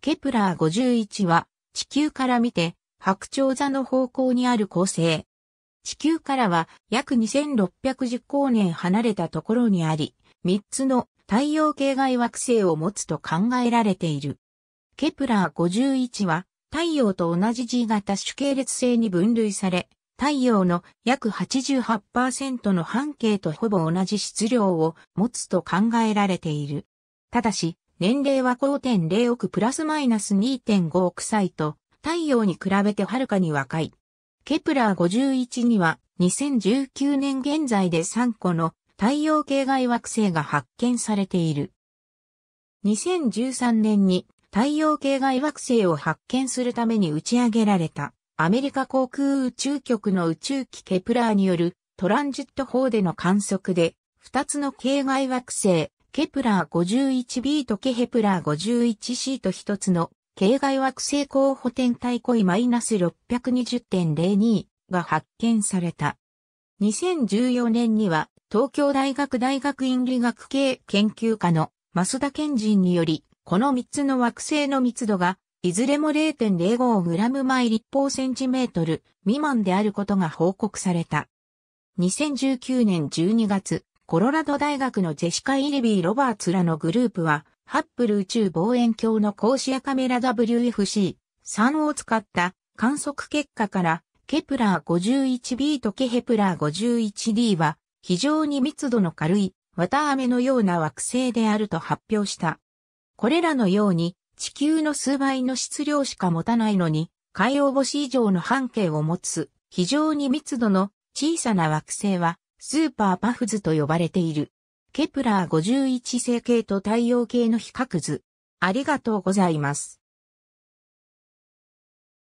ケプラー51は地球から見て白鳥座の方向にある恒星。地球からは約2610光年離れたところにあり、3つの太陽系外惑星を持つと考えられている。ケプラー51は太陽と同じ G 型主系列星に分類され、太陽の約88%の半径とほぼ同じ質量を持つと考えられている。ただし、年齢は5.0億プラスマイナス2.5億歳と、太陽に比べてはるかに若い。ケプラー51には2019年現在で3個の太陽系外惑星が発見されている。2013年に太陽系外惑星を発見するために打ち上げられたアメリカ航空宇宙局の宇宙機ケプラーによるトランジット法での観測で2つの系外惑星ケプラー 51b とケヘプラー 51c と一つの境外惑星候補天体コイナス -620.02 が発見された。2014年には東京大学大学院理学系研究科の増田健人により、この3つの惑星の密度が、いずれも 0.05g 毎立方センチメートル未満であることが報告された。2019年12月、コロラド大学のジェシカ・イレビー・ロバーツらのグループは、ハッブル宇宙望遠鏡の格子野カメラ WFC3 を使った観測結果から、ケプラー 51b とケヘプラー 51d は、非常に密度の軽い、綿飴のような惑星であると発表した。これらのように、地球の数倍の質量しか持たないのに、海洋星以上の半径を持つ、非常に密度の小さな惑星は、スーパーパフズと呼ばれている。ケプラー51星系と太陽系の比較図。ありがとうございます。